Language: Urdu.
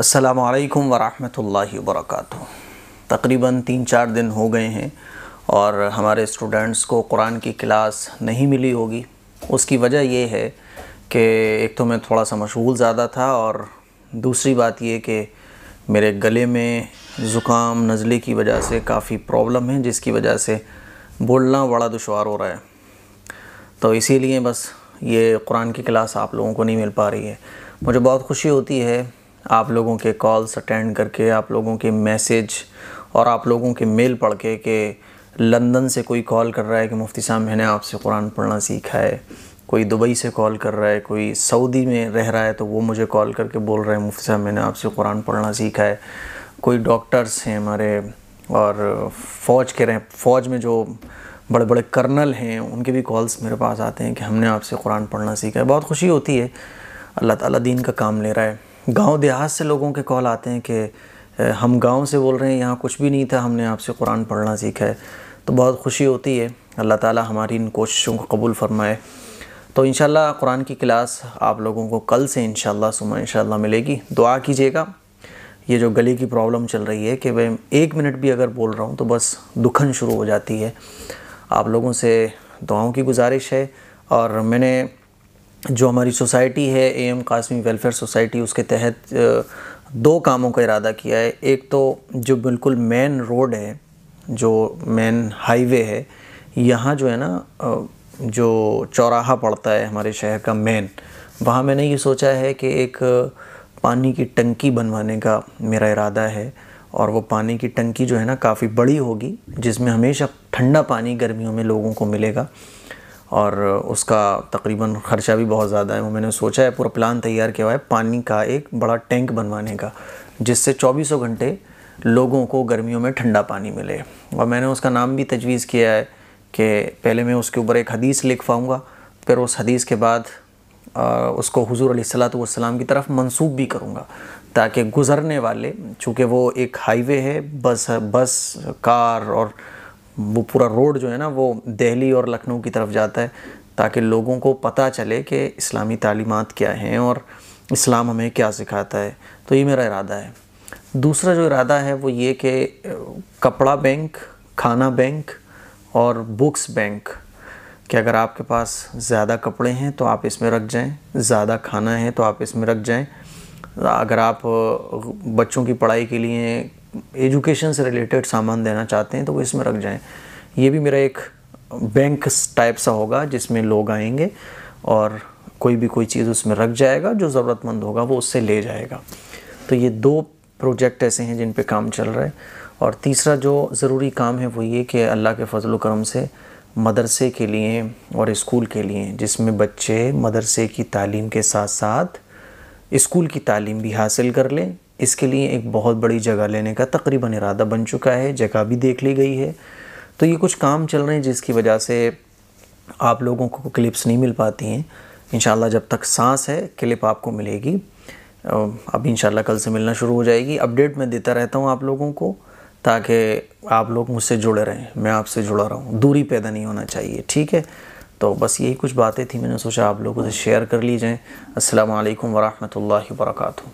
السلام علیکم ورحمۃ اللہ وبرکاتہ تقریباً تین چار دن ہو گئے ہیں اور ہمارے اسٹوڈنٹس کو قرآن کی کلاس نہیں ملی ہوگی اس کی وجہ یہ ہے کہ ایک تو میں تھوڑا سا مشغول زیادہ تھا اور دوسری بات یہ کہ میرے گلے میں زکام نزلے کی وجہ سے کافی پرابلم ہے جس کی وجہ سے بولنا بڑا دشوار ہو رہا ہے تو اسی لیے بس یہ قرآن کی کلاس آپ لوگوں کو نہیں مل پا رہی ہے مجھے بہت خوشی ہوتی ہے آپ لوگوں کے کالز اٹینڈ کر کے آپ لوگوں کے میسیج اور آپ لوگوں کے میل پڑھ کے کہ لندن سے کوئی کال کر رہا ہے کہ مفتی صاحب میں نے آپ سے قرآن پڑھنا سیکھا ہے کوئی دبئی سے کال کر رہا ہے کوئی سعودی میں رہ رہا ہے تو وہ مجھے کال کر کے بول رہا ہے مفتی صاحب میں نے آپ سے قرآن پڑھنا سیکھا ہے کوئی ڈاکٹرس ہیں ہمارے اور فوج کے رہیں فوج میں جو بڑے بڑے کرنل ہیں ان کے بھی کالز میرے پاس آتے ہیں کہ ہم نے آپ سے قرآن پڑھنا سیکھا ہے بہت خوشی ہوتی ہے اللہ تعالیٰ دین کا کام لے رہا ہے گاؤں دیہات سے لوگوں کے کال آتے ہیں کہ ہم گاؤں سے بول رہے ہیں یہاں کچھ بھی نہیں تھا ہم نے آپ سے قرآن پڑھنا سیکھا ہے تو بہت خوشی ہوتی ہے اللہ تعالیٰ ہماری ان کوششوں کو قبول فرمائے تو انشاءاللہ قرآن کی کلاس آپ لوگوں کو کل سے انشاءاللہ صبح انشاءاللہ ملے گی دعا کیجئے گا یہ جو گلی کی پرابلم چل رہی ہے کہ میں ایک منٹ بھی اگر بول رہا ہوں تو بس دکھن شروع ہو جاتی ہے آپ لوگوں سے دعاؤں کی گزارش ہے اور میں نے جو ہماری سوسائٹی ہے A M Qasmi welfare society اس کے تحت دو کاموں کا ارادہ کیا ہے ایک تو جو بالکل مین روڈ ہے جو مین ہائی وے ہے یہاں جو ہے نا جو چوراہا پڑتا ہے ہمارے شہر کا مین وہاں میں نے یہ سوچا ہے کہ ایک پانی کی ٹنکی بنوانے کا میرا ارادہ ہے اور وہ پانی کی ٹنکی جو ہے نا کافی بڑی ہوگی جس میں ہمیشہ ٹھنڈا پانی گرمیوں میں لوگوں کو ملے گا اور اس کا تقریباً خرچہ بھی بہت زیادہ ہے وہ میں نے سوچا ہے پورا پلان تیار کیا ہے پانی کا ایک بڑا ٹینک بنوانے کا جس سے چوبیسوں گھنٹے لوگوں کو گرمیوں میں ٹھنڈا پانی ملے اور میں نے اس کا نام بھی تجویز کیا ہے کہ پہلے میں اس کے اوپر ایک حدیث لکھ پاؤں گا پھر اس حدیث کے بعد اس کو حضور علیہ السلاۃ والسلام کی طرف منسوب بھی کروں گا تاکہ گزرنے والے چونکہ وہ ایک ہائی وے ہے بس بس کار اور وہ پورا روڈ جو ہے نا وہ دہلی اور لکھنؤ کی طرف جاتا ہے تاکہ لوگوں کو پتہ چلے کہ اسلامی تعلیمات کیا ہیں اور اسلام ہمیں کیا سکھاتا ہے تو یہ میرا ارادہ ہے دوسرا جو ارادہ ہے وہ یہ کہ کپڑا بینک کھانا بینک اور بکس بینک کہ اگر آپ کے پاس زیادہ کپڑے ہیں تو آپ اس میں رکھ جائیں زیادہ کھانا ہے تو آپ اس میں رکھ جائیں اگر آپ بچوں کی پڑھائی کے لیے ایجوکیشن سے ریلیٹڈ سامان دینا چاہتے ہیں تو وہ اس میں رکھ جائیں یہ بھی میرا ایک بینک ٹائپ سا ہوگا جس میں لوگ آئیں گے اور کوئی بھی کوئی چیز اس میں رکھ جائے گا جو ضرورت مند ہوگا وہ اس سے لے جائے گا تو یہ دو پروجیکٹ ایسے ہیں جن پہ کام چل رہا ہے اور تیسرا جو ضروری کام ہے وہ یہ کہ اللہ کے فضل و کرم سے مدرسے کے لیے اور اسکول کے لیے جس میں بچے مدرسے کی تعلیم کے ساتھ ساتھ اسکول کی تعلیم بھی حاصل کر لیں اس کے لیے ایک بہت بڑی جگہ لینے کا تقریباً ارادہ بن چکا ہے جگہ بھی دیکھ لی گئی ہے تو یہ کچھ کام چل رہے ہیں جس کی وجہ سے آپ لوگوں کو کلپس نہیں مل پاتی ہیں انشاءاللہ جب تک سانس ہے کلپ آپ کو ملے گی اب انشاءاللہ کل سے ملنا شروع ہو جائے گی اپڈیٹ میں دیتا رہتا ہوں آپ لوگوں کو تاکہ آپ لوگ مجھ سے جڑے رہیں میں آپ سے جڑا رہا ہوں دوری پیدا نہیں ہونا چاہیے ٹھیک ہے تو بس یہی کچھ باتیں تھیں میں نے سوچا آپ لوگوں سے شیئر کر لی جائیں السلام علیکم ورحمۃ اللہ وبرکاتہ